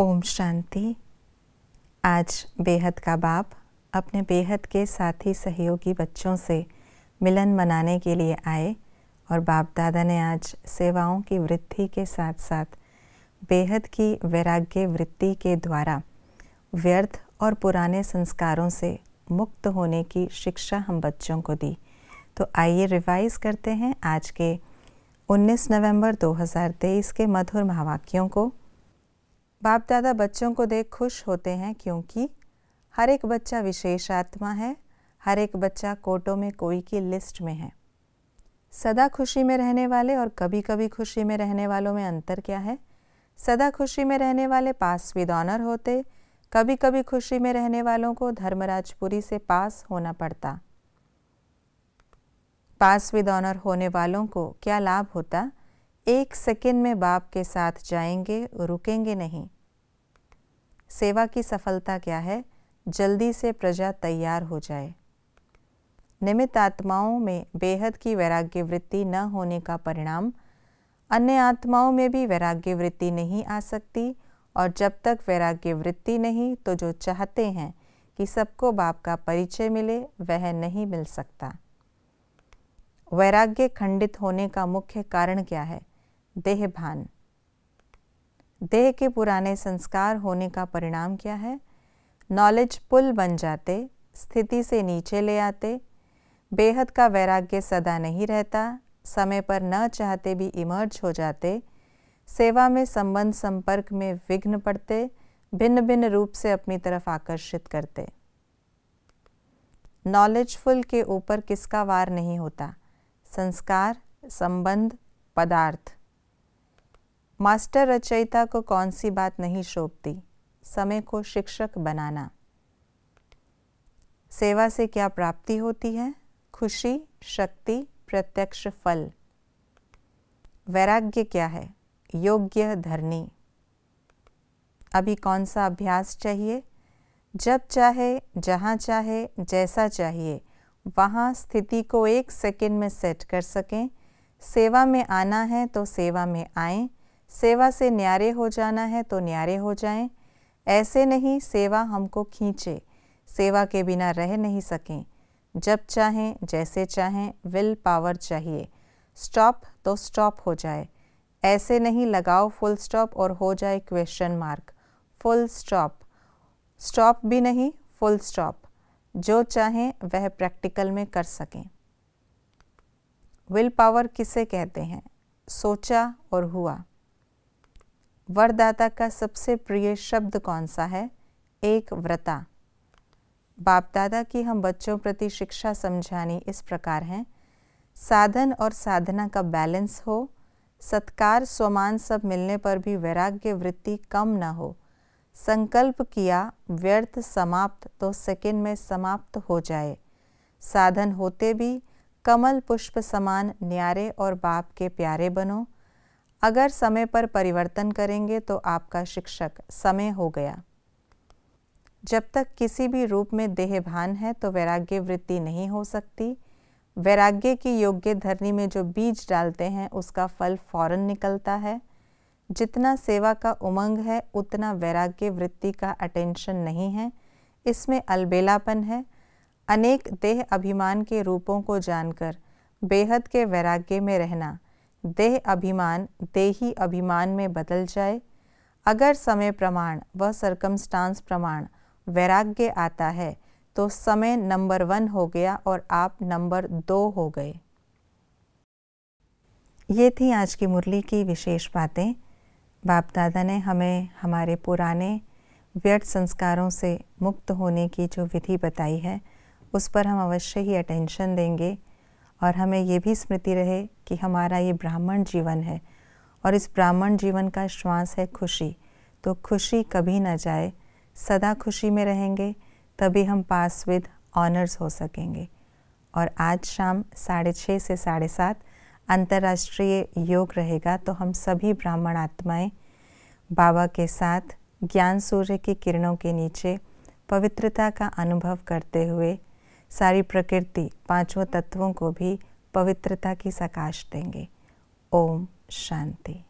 ओम शांति आज बेहद का बाप अपने बेहद के साथी सहयोगी बच्चों से मिलन मनाने के लिए आए और बाप दादा ने आज सेवाओं की वृद्धि के साथ साथ बेहद की वैराग्य वृत्ति के द्वारा व्यर्थ और पुराने संस्कारों से मुक्त होने की शिक्षा हम बच्चों को दी तो आइए रिवाइज करते हैं आज के 19 नवंबर 2023 के मधुर महावाक्यों को बाप दादा बच्चों को देख खुश होते हैं क्योंकि हर एक बच्चा विशेष आत्मा है हर एक बच्चा कोटों में कोई की लिस्ट में है सदा खुशी में रहने वाले और कभी कभी खुशी में रहने वालों में अंतर क्या है सदा खुशी में रहने वाले पास विद ऑनर होते कभी कभी खुशी में रहने वालों को धर्मराजपुरी से पास होना पड़ता पास विद ऑनर होने वालों को क्या लाभ होता एक सेकेंड में बाप के साथ जाएंगे रुकेंगे नहीं सेवा की सफलता क्या है जल्दी से प्रजा तैयार हो जाए निमित आत्माओं में बेहद की वैराग्य वृत्ति न होने का परिणाम अन्य आत्माओं में भी वैराग्य वृत्ति नहीं आ सकती और जब तक वैराग्य वृत्ति नहीं तो जो चाहते हैं कि सबको बाप का परिचय मिले वह नहीं मिल सकता वैराग्य खंडित होने का मुख्य कारण क्या है देह भान देह के पुराने संस्कार होने का परिणाम क्या है नॉलेज पुल बन जाते स्थिति से नीचे ले आते बेहद का वैराग्य सदा नहीं रहता समय पर न चाहते भी इमर्ज हो जाते सेवा में संबंध संपर्क में विघ्न पड़ते भिन्न भिन्न रूप से अपनी तरफ आकर्षित करते नॉलेजफुल के ऊपर किसका वार नहीं होता संस्कार संबंध पदार्थ मास्टर रचयिता को कौन सी बात नहीं शोभती समय को शिक्षक बनाना सेवा से क्या प्राप्ति होती है खुशी शक्ति प्रत्यक्ष फल वैराग्य क्या है योग्य धरनी अभी कौन सा अभ्यास चाहिए जब चाहे जहाँ चाहे जैसा चाहिए वहाँ स्थिति को एक सेकंड में सेट कर सकें सेवा में आना है तो सेवा में आएं, सेवा से न्यारे हो जाना है तो न्यारे हो जाएं, ऐसे नहीं सेवा हमको खींचे सेवा के बिना रह नहीं सकें जब चाहें जैसे चाहें विल पावर चाहिए स्टॉप तो स्टॉप हो जाए ऐसे नहीं लगाओ फुल स्टॉप और हो जाए question mark full stop stop भी नहीं फुल स्टॉप जो चाहें वह प्रैक्टिकल में कर सकें विल पावर किसे कहते हैं सोचा और हुआ वरदाता का सबसे प्रिय शब्द कौन सा है एक व्रता बाप दादा की हम बच्चों प्रति शिक्षा समझानी इस प्रकार हैं साधन और साधना का बैलेंस हो सत्कार स्वमान सब मिलने पर भी वैराग्य वृत्ति कम न हो संकल्प किया व्यर्थ समाप्त तो सेकेंड में समाप्त हो जाए साधन होते भी कमल पुष्प समान न्यारे और बाप के प्यारे बनो अगर समय पर परिवर्तन करेंगे तो आपका शिक्षक समय हो गया जब तक किसी भी रूप में देहभान है तो वैराग्य वृत्ति नहीं हो सकती वैराग्य की योग्य धरनी में जो बीज डालते हैं उसका फल फौरन निकलता है जितना सेवा का उमंग है उतना वैराग्य वृत्ति का अटेंशन नहीं है इसमें अलबेलापन है अनेक देह अभिमान के रूपों को जानकर बेहद के वैराग्य में रहना देह अभिमान देही अभिमान में बदल जाए अगर समय प्रमाण व सरकमस्टांस प्रमाण वैराग्य आता है तो समय नंबर वन हो गया और आप नंबर दो हो गए ये थी आज की मुरली की विशेष बातें बाप दादा ने हमें हमारे पुराने व्यर्थ संस्कारों से मुक्त होने की जो विधि बताई है उस पर हम अवश्य ही अटेंशन देंगे और हमें ये भी स्मृति रहे कि हमारा ये ब्राह्मण जीवन है और इस ब्राह्मण जीवन का श्वास है खुशी तो खुशी कभी ना जाए सदा खुशी में रहेंगे तभी हम पास विद ऑनर्स हो सकेंगे और आज शाम साढ़े छः से साढ़े सात अंतर्राष्ट्रीय योग रहेगा तो हम सभी ब्राह्मण आत्माएं बाबा के साथ ज्ञान सूर्य की किरणों के नीचे पवित्रता का अनुभव करते हुए सारी प्रकृति पांचों तत्वों को भी पवित्रता की सकाश देंगे ओम शांति